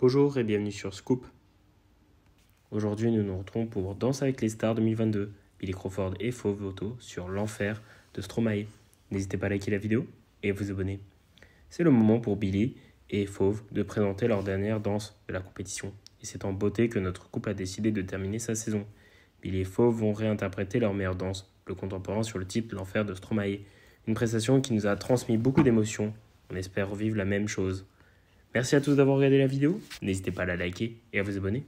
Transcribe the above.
Bonjour et bienvenue sur Scoop. Aujourd'hui, nous nous retrouvons pour Danse avec les stars 2022, Billy Crawford et Fauve Voto sur l'enfer de Stromae. N'hésitez pas à liker la vidéo et à vous abonner. C'est le moment pour Billy et Fauve de présenter leur dernière danse de la compétition. Et c'est en beauté que notre couple a décidé de terminer sa saison. Billy et Fauve vont réinterpréter leur meilleure danse, le contemporain sur le titre L'enfer de Stromae. Une prestation qui nous a transmis beaucoup d'émotions. On espère revivre la même chose. Merci à tous d'avoir regardé la vidéo, n'hésitez pas à la liker et à vous abonner.